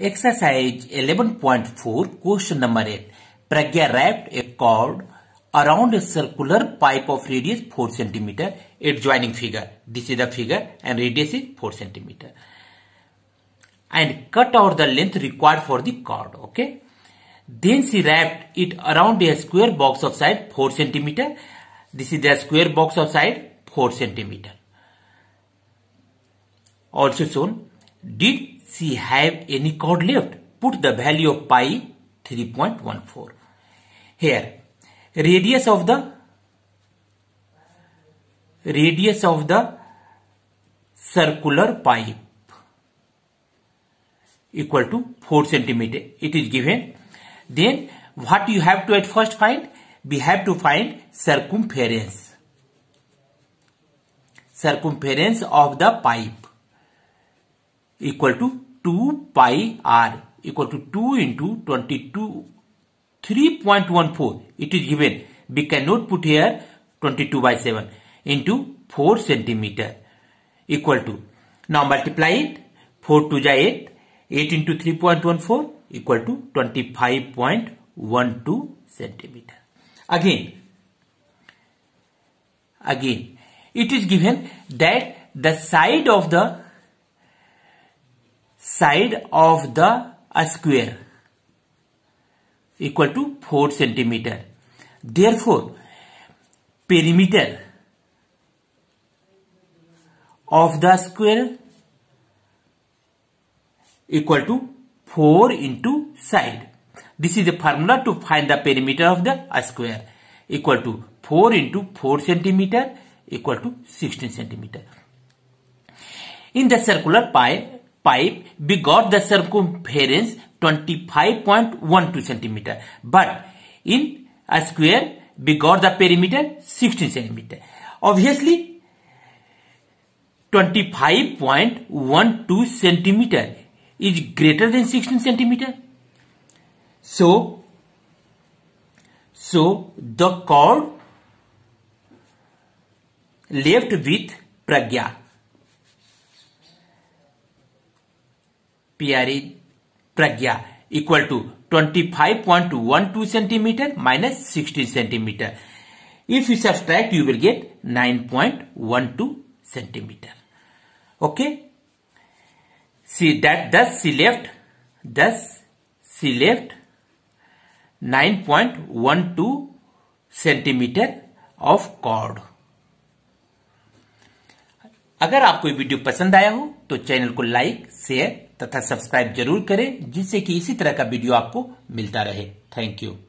Exercise 11.4 question number 8. Pragya wrapped a cord around a circular pipe of radius 4 cm adjoining figure. This is the figure and radius is 4 cm. And cut out the length required for the cord. Okay. Then she wrapped it around a square box of side 4 cm. This is the square box of side 4 cm. Also shown, did she have any chord left, put the value of pi 3.14. Here, radius of the radius of the circular pipe equal to 4 centimeter. It is given. Then what you have to at first find? We have to find circumference. Circumference of the pipe equal to 2 pi r equal to 2 into 22 3.14 it is given we cannot put here 22 by 7 into 4 centimeter equal to now multiply it 4 to 8 8 into 3.14 equal to 25.12 centimeter again again it is given that the side of the side of the square equal to 4 centimeter. Therefore, perimeter of the square equal to 4 into side. This is the formula to find the perimeter of the square equal to 4 into 4 centimeter equal to 16 centimeter. In the circular pie, pipe B got the circumference twenty five point one two centimetre but in square B got the perimeter sixteen centimetre obviously twenty five point one two centimetre is greater than sixteen centimetre so so the cord left with Pragya पीआरई Pragya equal to twenty five one two centimetre minus 60 centimetre if you subtract you will get 9.12 centimetre okay see that this see left दस see left two centimetre of cord अगर आपको video पसंद आया हो तो channel को like share तथा subscribe जरूर करें जिससे कि इसी तरह का वीडियो आपको मिलता रहे थैंक यू